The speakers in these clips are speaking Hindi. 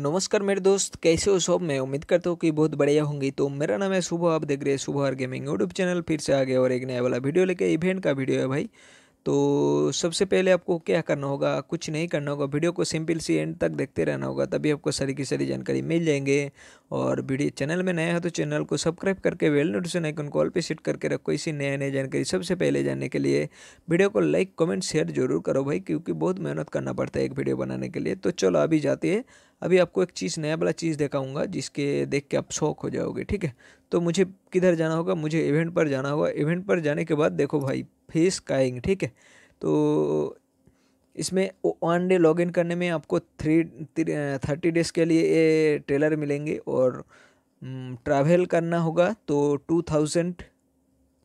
नमस्कार मेरे दोस्त कैसे हो सब मैं उम्मीद करता हूँ कि बहुत बढ़िया होंगी तो मेरा नाम है सुबह आप देख रहे हैं सुबह और गेमिंग यूट्यूब चैनल फिर से आ गया और एक नया वाला वीडियो लेके इवेंट का वीडियो है भाई तो सबसे पहले आपको क्या करना होगा कुछ नहीं करना होगा वीडियो को सिंपल सी एंड तक देखते रहना होगा तभी आपको सारी की सारी जानकारी मिल जाएंगे और वीडियो चैनल में नया है तो चैनल को सब्सक्राइब करके वेल नोटिफिकेशन आइकन कॉल पे सेट करके रखो इसी नया नई जानकारी सबसे पहले जानने के लिए वीडियो को लाइक कमेंट शेयर जरूर करो भाई क्योंकि बहुत मेहनत करना पड़ता है एक वीडियो बनाने के लिए तो चलो अभी जाते हैं अभी आपको एक चीज़ नया वाला चीज़ दिखाऊंगा जिसके देख के आप शौक हो जाओगे ठीक है तो मुझे किधर जाना होगा मुझे इवेंट पर जाना होगा इवेंट पर जाने के बाद देखो भाई फीस का आएंगे ठीक है तो इसमें वन डे लॉगिन करने में आपको थ्री थर्टी डेज़ के लिए ये ट्रेलर मिलेंगे और ट्रैवल mm, करना होगा तो टू थाउजेंड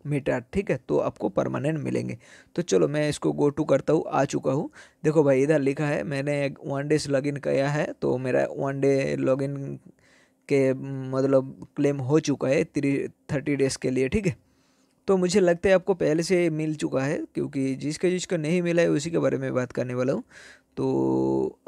मीटर ठीक है तो आपको परमानेंट मिलेंगे तो चलो मैं इसको गो टू करता हूँ आ चुका हूँ देखो भाई इधर लिखा है मैंने वन डे से लॉगिन किया है तो मेरा वन डे लॉगिन के mm, मतलब क्लेम हो चुका है थ्री थर्टी डेज़ के लिए ठीक है तो मुझे लगता है आपको पहले से मिल चुका है क्योंकि जिसका जिसका नहीं मिला है उसी के बारे में बात करने वाला हूँ तो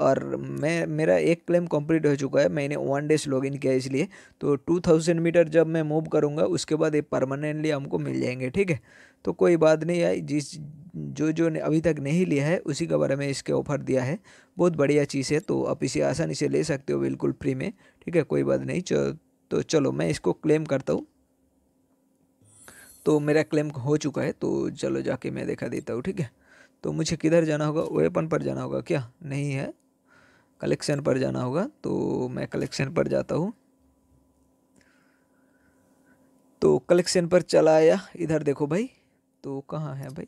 और मैं मेरा एक क्लेम कंप्लीट हो चुका है मैंने वन डेज लॉगिन किया इसलिए तो टू थाउजेंड मीटर जब मैं मूव करूँगा उसके बाद ये परमानेंटली हमको मिल जाएंगे ठीक है तो कोई बात नहीं आई जिस जो जो ने अभी तक नहीं लिया है उसी के बारे में इसके ऑफर दिया है बहुत बढ़िया चीज़ है तो आप इसे आसानी से ले सकते हो बिल्कुल फ्री में ठीक है कोई बात नहीं तो चलो मैं इसको क्लेम करता हूँ तो मेरा क्लेम हो चुका है तो चलो जाके मैं देखा देता हूँ ठीक है तो मुझे किधर जाना होगा वेपन पर जाना होगा क्या नहीं है कलेक्शन पर जाना होगा तो मैं कलेक्शन पर जाता हूँ तो कलेक्शन पर चला आया इधर देखो भाई तो कहाँ है भाई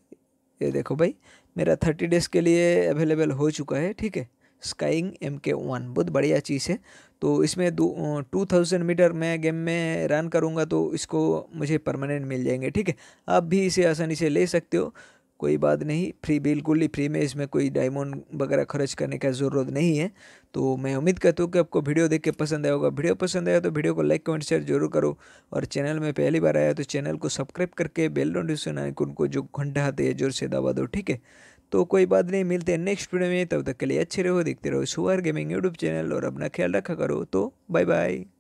ये देखो भाई मेरा थर्टी डेज़ के लिए अवेलेबल हो चुका है ठीक है स्काइंग एम के वन बहुत बढ़िया चीज़ है तो इसमें दो टू थाउजेंड मीटर मैं गेम में रन करूँगा तो इसको मुझे परमानेंट मिल जाएंगे ठीक है आप भी इसे आसानी से ले सकते हो कोई बात नहीं फ्री बिल्कुल ही फ्री में इसमें कोई डायमंड वगैरह खर्च करने का ज़रूरत नहीं है तो मैं उम्मीद करता हूँ कि आपको वीडियो देख के पसंद होगा वीडियो पसंद आया तो वीडियो को लाइक कमेंट शेयर जरूर करो और चैनल में पहली बार आया तो चैनल को सब्सक्राइब करके बेल नोटिफिकेशन आइकन को जो घंटा आते है जोर से दबा दो ठीक है तो कोई बात नहीं मिलते हैं नेक्स्ट वीडियो में तब तक के लिए अच्छे रहो देखते रहो शुगर गेमिंग यूट्यूब चैनल और अपना ख्याल रखा करो तो बाय बाय